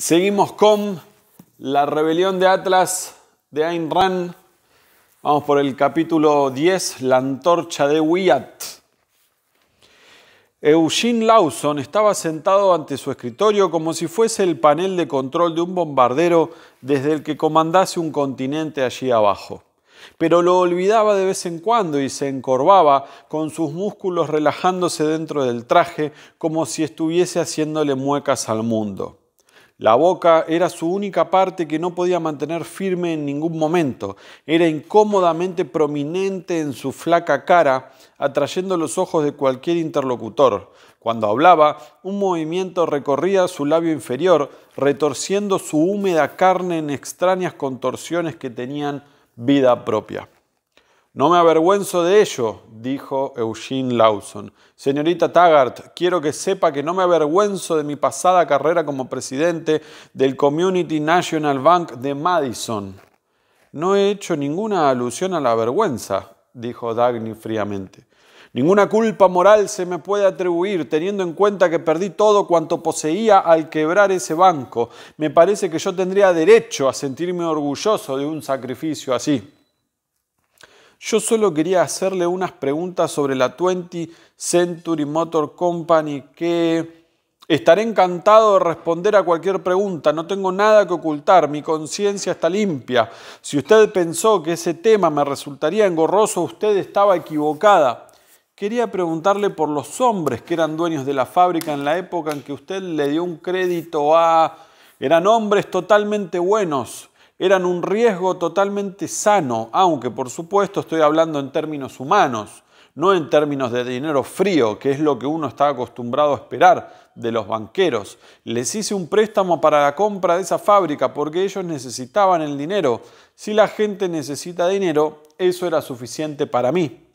Seguimos con la rebelión de Atlas de Ayn Rand. Vamos por el capítulo 10, la antorcha de Wyatt. Eugene Lawson estaba sentado ante su escritorio como si fuese el panel de control de un bombardero desde el que comandase un continente allí abajo. Pero lo olvidaba de vez en cuando y se encorvaba, con sus músculos relajándose dentro del traje, como si estuviese haciéndole muecas al mundo. La boca era su única parte que no podía mantener firme en ningún momento. Era incómodamente prominente en su flaca cara, atrayendo los ojos de cualquier interlocutor. Cuando hablaba, un movimiento recorría su labio inferior, retorciendo su húmeda carne en extrañas contorsiones que tenían vida propia. No me avergüenzo de ello, dijo Eugene Lawson. Señorita Taggart, quiero que sepa que no me avergüenzo de mi pasada carrera como presidente del Community National Bank de Madison. No he hecho ninguna alusión a la vergüenza, dijo Dagny fríamente. Ninguna culpa moral se me puede atribuir, teniendo en cuenta que perdí todo cuanto poseía al quebrar ese banco. Me parece que yo tendría derecho a sentirme orgulloso de un sacrificio así. Yo solo quería hacerle unas preguntas sobre la 20 Century Motor Company que estaré encantado de responder a cualquier pregunta. No tengo nada que ocultar, mi conciencia está limpia. Si usted pensó que ese tema me resultaría engorroso, usted estaba equivocada. Quería preguntarle por los hombres que eran dueños de la fábrica en la época en que usted le dio un crédito a... Eran hombres totalmente buenos, eran un riesgo totalmente sano, aunque por supuesto estoy hablando en términos humanos, no en términos de dinero frío, que es lo que uno está acostumbrado a esperar de los banqueros. Les hice un préstamo para la compra de esa fábrica porque ellos necesitaban el dinero. Si la gente necesita dinero, eso era suficiente para mí.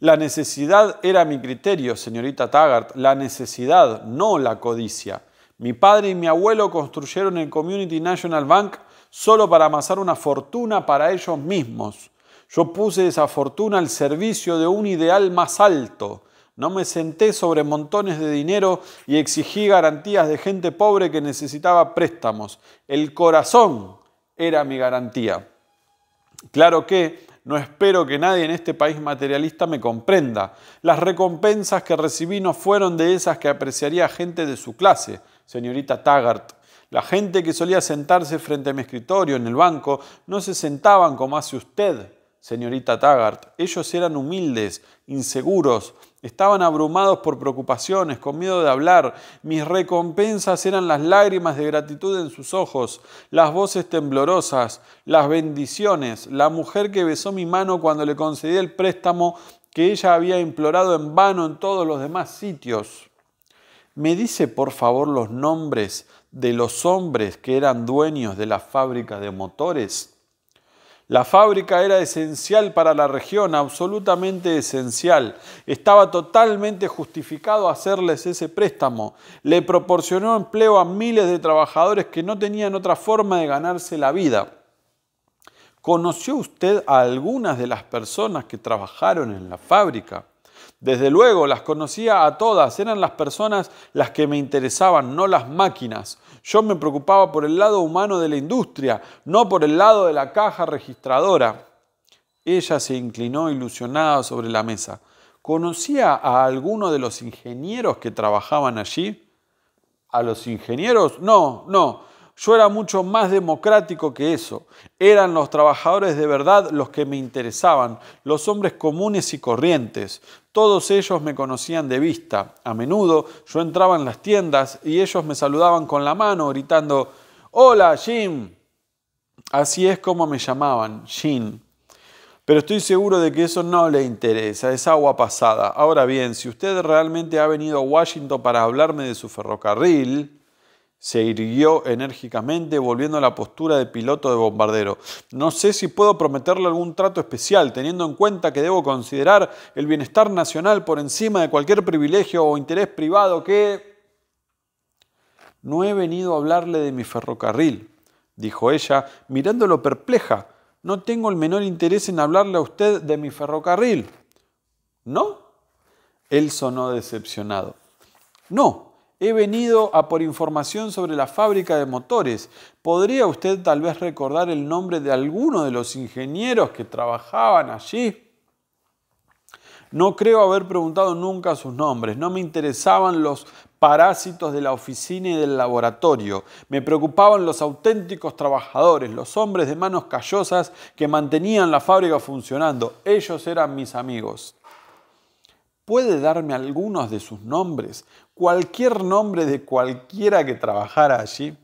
La necesidad era mi criterio, señorita Taggart, la necesidad, no la codicia. Mi padre y mi abuelo construyeron el Community National Bank solo para amasar una fortuna para ellos mismos. Yo puse esa fortuna al servicio de un ideal más alto. No me senté sobre montones de dinero y exigí garantías de gente pobre que necesitaba préstamos. El corazón era mi garantía. Claro que no espero que nadie en este país materialista me comprenda. Las recompensas que recibí no fueron de esas que apreciaría gente de su clase, señorita Taggart, la gente que solía sentarse frente a mi escritorio en el banco no se sentaban como hace usted, señorita Taggart. Ellos eran humildes, inseguros, estaban abrumados por preocupaciones, con miedo de hablar. Mis recompensas eran las lágrimas de gratitud en sus ojos, las voces temblorosas, las bendiciones, la mujer que besó mi mano cuando le concedí el préstamo que ella había implorado en vano en todos los demás sitios. ¿Me dice por favor los nombres de los hombres que eran dueños de la fábrica de motores? La fábrica era esencial para la región, absolutamente esencial. Estaba totalmente justificado hacerles ese préstamo. Le proporcionó empleo a miles de trabajadores que no tenían otra forma de ganarse la vida. ¿Conoció usted a algunas de las personas que trabajaron en la fábrica? Desde luego las conocía a todas, eran las personas las que me interesaban, no las máquinas. Yo me preocupaba por el lado humano de la industria, no por el lado de la caja registradora. Ella se inclinó ilusionada sobre la mesa. ¿Conocía a alguno de los ingenieros que trabajaban allí? ¿A los ingenieros? No, no, yo era mucho más democrático que eso. Eran los trabajadores de verdad los que me interesaban, los hombres comunes y corrientes. Todos ellos me conocían de vista. A menudo yo entraba en las tiendas y ellos me saludaban con la mano, gritando, Hola, Jim. Así es como me llamaban, Jim. Pero estoy seguro de que eso no le interesa, es agua pasada. Ahora bien, si usted realmente ha venido a Washington para hablarme de su ferrocarril, se irguió enérgicamente, volviendo a la postura de piloto de bombardero. No sé si puedo prometerle algún trato especial, teniendo en cuenta que debo considerar el bienestar nacional por encima de cualquier privilegio o interés privado que... No he venido a hablarle de mi ferrocarril, dijo ella, mirándolo perpleja. No tengo el menor interés en hablarle a usted de mi ferrocarril. ¿No? Él sonó decepcionado. No, He venido a por información sobre la fábrica de motores. ¿Podría usted tal vez recordar el nombre de alguno de los ingenieros que trabajaban allí? No creo haber preguntado nunca sus nombres. No me interesaban los parásitos de la oficina y del laboratorio. Me preocupaban los auténticos trabajadores, los hombres de manos callosas que mantenían la fábrica funcionando. Ellos eran mis amigos. ¿Puede darme algunos de sus nombres? cualquier nombre de cualquiera que trabajara allí.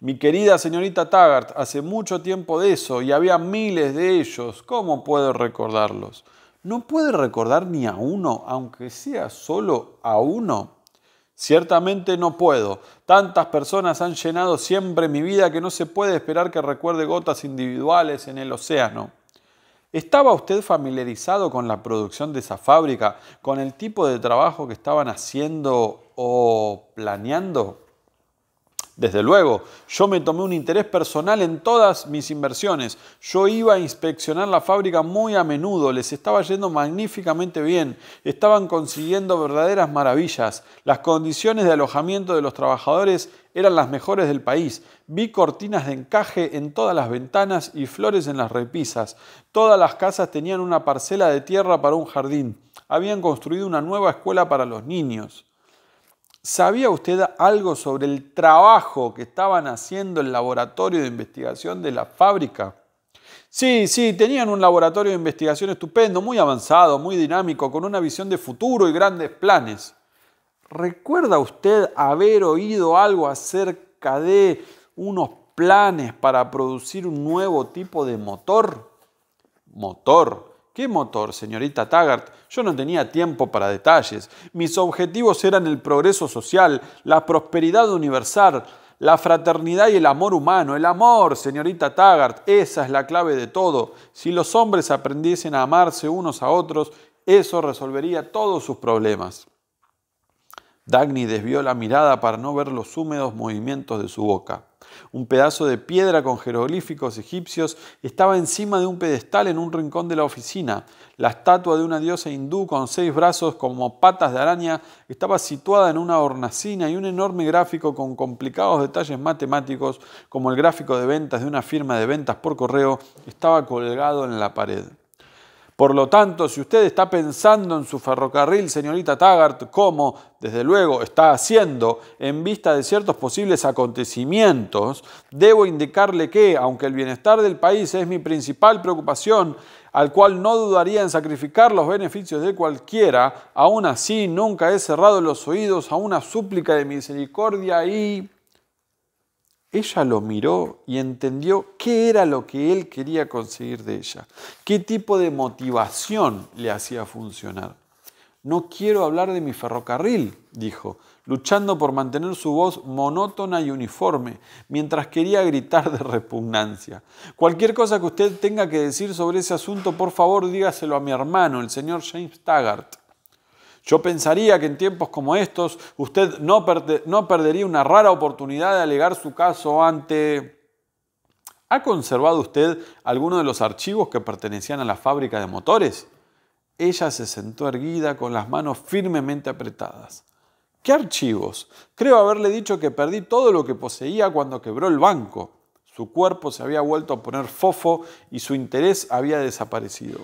Mi querida señorita Taggart, hace mucho tiempo de eso y había miles de ellos. ¿Cómo puedo recordarlos? ¿No puede recordar ni a uno, aunque sea solo a uno? Ciertamente no puedo. Tantas personas han llenado siempre mi vida que no se puede esperar que recuerde gotas individuales en el océano. ¿Estaba usted familiarizado con la producción de esa fábrica, con el tipo de trabajo que estaban haciendo o planeando. Desde luego, yo me tomé un interés personal en todas mis inversiones. Yo iba a inspeccionar la fábrica muy a menudo, les estaba yendo magníficamente bien, estaban consiguiendo verdaderas maravillas, las condiciones de alojamiento de los trabajadores eran las mejores del país, vi cortinas de encaje en todas las ventanas y flores en las repisas, todas las casas tenían una parcela de tierra para un jardín, habían construido una nueva escuela para los niños. ¿Sabía usted algo sobre el trabajo que estaban haciendo el laboratorio de investigación de la fábrica? Sí, sí, tenían un laboratorio de investigación estupendo, muy avanzado, muy dinámico, con una visión de futuro y grandes planes. ¿Recuerda usted haber oído algo acerca de unos planes para producir un nuevo tipo de motor? Motor, ¿Qué motor, señorita Taggart? Yo no tenía tiempo para detalles. Mis objetivos eran el progreso social, la prosperidad universal, la fraternidad y el amor humano. El amor, señorita Taggart, esa es la clave de todo. Si los hombres aprendiesen a amarse unos a otros, eso resolvería todos sus problemas. Dagny desvió la mirada para no ver los húmedos movimientos de su boca. Un pedazo de piedra con jeroglíficos egipcios estaba encima de un pedestal en un rincón de la oficina. La estatua de una diosa hindú con seis brazos como patas de araña estaba situada en una hornacina y un enorme gráfico con complicados detalles matemáticos como el gráfico de ventas de una firma de ventas por correo estaba colgado en la pared. Por lo tanto, si usted está pensando en su ferrocarril, señorita Taggart, como desde luego está haciendo en vista de ciertos posibles acontecimientos, debo indicarle que, aunque el bienestar del país es mi principal preocupación, al cual no dudaría en sacrificar los beneficios de cualquiera, aún así nunca he cerrado los oídos a una súplica de misericordia y ella lo miró y entendió qué era lo que él quería conseguir de ella, qué tipo de motivación le hacía funcionar. No quiero hablar de mi ferrocarril, dijo, luchando por mantener su voz monótona y uniforme, mientras quería gritar de repugnancia. Cualquier cosa que usted tenga que decir sobre ese asunto, por favor dígaselo a mi hermano, el señor James Taggart. Yo pensaría que en tiempos como estos usted no, no perdería una rara oportunidad de alegar su caso ante... ¿Ha conservado usted alguno de los archivos que pertenecían a la fábrica de motores? Ella se sentó erguida con las manos firmemente apretadas. ¿Qué archivos? Creo haberle dicho que perdí todo lo que poseía cuando quebró el banco. Su cuerpo se había vuelto a poner fofo y su interés había desaparecido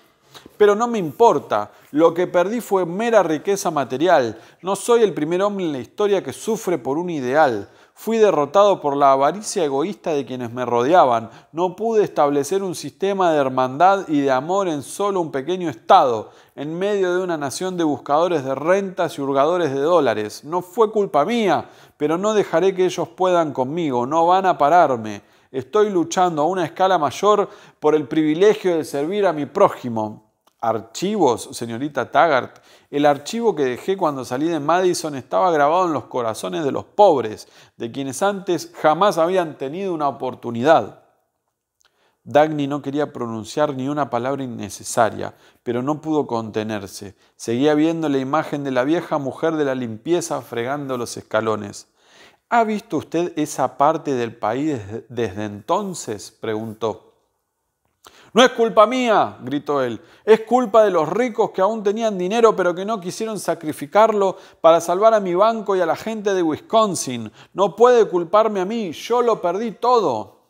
pero no me importa. Lo que perdí fue mera riqueza material. No soy el primer hombre en la historia que sufre por un ideal. Fui derrotado por la avaricia egoísta de quienes me rodeaban. No pude establecer un sistema de hermandad y de amor en solo un pequeño estado, en medio de una nación de buscadores de rentas y hurgadores de dólares. No fue culpa mía, pero no dejaré que ellos puedan conmigo. No van a pararme. Estoy luchando a una escala mayor por el privilegio de servir a mi prójimo archivos, señorita Taggart. El archivo que dejé cuando salí de Madison estaba grabado en los corazones de los pobres, de quienes antes jamás habían tenido una oportunidad. Dagny no quería pronunciar ni una palabra innecesaria, pero no pudo contenerse. Seguía viendo la imagen de la vieja mujer de la limpieza fregando los escalones. ¿Ha visto usted esa parte del país desde entonces? preguntó. No es culpa mía, gritó él, es culpa de los ricos que aún tenían dinero pero que no quisieron sacrificarlo para salvar a mi banco y a la gente de Wisconsin. No puede culparme a mí, yo lo perdí todo.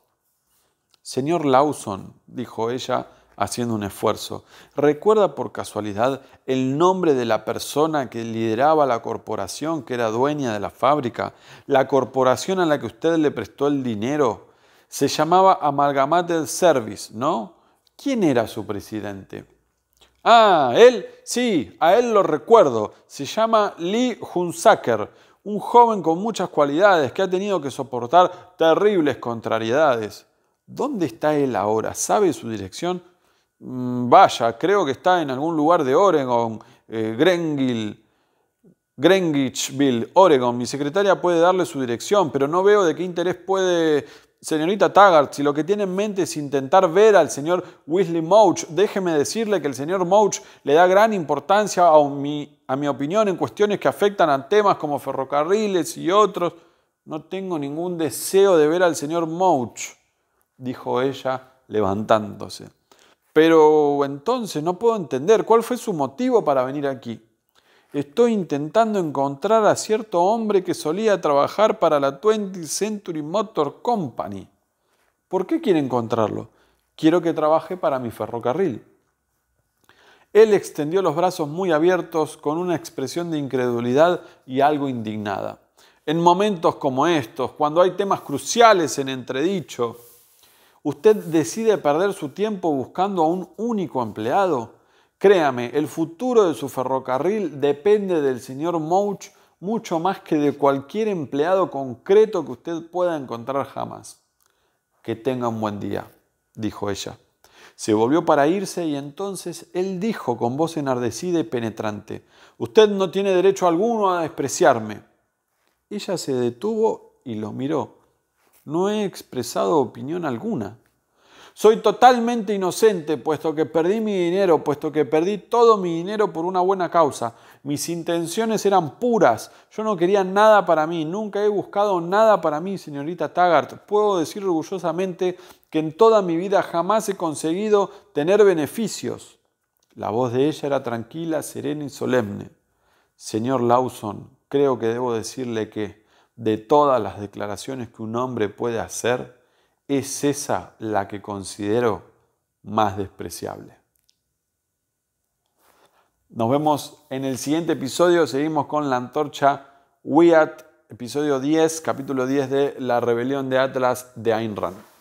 Señor Lawson, dijo ella, haciendo un esfuerzo, ¿recuerda por casualidad el nombre de la persona que lideraba la corporación que era dueña de la fábrica? La corporación a la que usted le prestó el dinero. Se llamaba Amalgamated Service, ¿no? ¿Quién era su presidente? Ah, él, sí, a él lo recuerdo. Se llama Lee Hunsaker, un joven con muchas cualidades que ha tenido que soportar terribles contrariedades. ¿Dónde está él ahora? ¿Sabe su dirección? Mm, vaya, creo que está en algún lugar de Oregon, eh, Grengil, Greenwichville, Oregon. Mi secretaria puede darle su dirección, pero no veo de qué interés puede Señorita Taggart, si lo que tiene en mente es intentar ver al señor Weasley Mouch, déjeme decirle que el señor Mouch le da gran importancia a mi, a mi opinión en cuestiones que afectan a temas como ferrocarriles y otros. No tengo ningún deseo de ver al señor Mouch, dijo ella levantándose. Pero entonces no puedo entender cuál fue su motivo para venir aquí. Estoy intentando encontrar a cierto hombre que solía trabajar para la 20th Century Motor Company. ¿Por qué quiere encontrarlo? Quiero que trabaje para mi ferrocarril. Él extendió los brazos muy abiertos con una expresión de incredulidad y algo indignada. En momentos como estos, cuando hay temas cruciales en entredicho, ¿usted decide perder su tiempo buscando a un único empleado? Créame, el futuro de su ferrocarril depende del señor Mouch mucho más que de cualquier empleado concreto que usted pueda encontrar jamás. Que tenga un buen día, dijo ella. Se volvió para irse y entonces él dijo con voz enardecida y penetrante, Usted no tiene derecho alguno a despreciarme. Ella se detuvo y lo miró. No he expresado opinión alguna, soy totalmente inocente, puesto que perdí mi dinero, puesto que perdí todo mi dinero por una buena causa. Mis intenciones eran puras. Yo no quería nada para mí. Nunca he buscado nada para mí, señorita Taggart. Puedo decir orgullosamente que en toda mi vida jamás he conseguido tener beneficios. La voz de ella era tranquila, serena y solemne. Señor Lawson, creo que debo decirle que de todas las declaraciones que un hombre puede hacer, es esa la que considero más despreciable. Nos vemos en el siguiente episodio, seguimos con la antorcha Wiat, episodio 10, capítulo 10 de La rebelión de Atlas de Ayn Rand.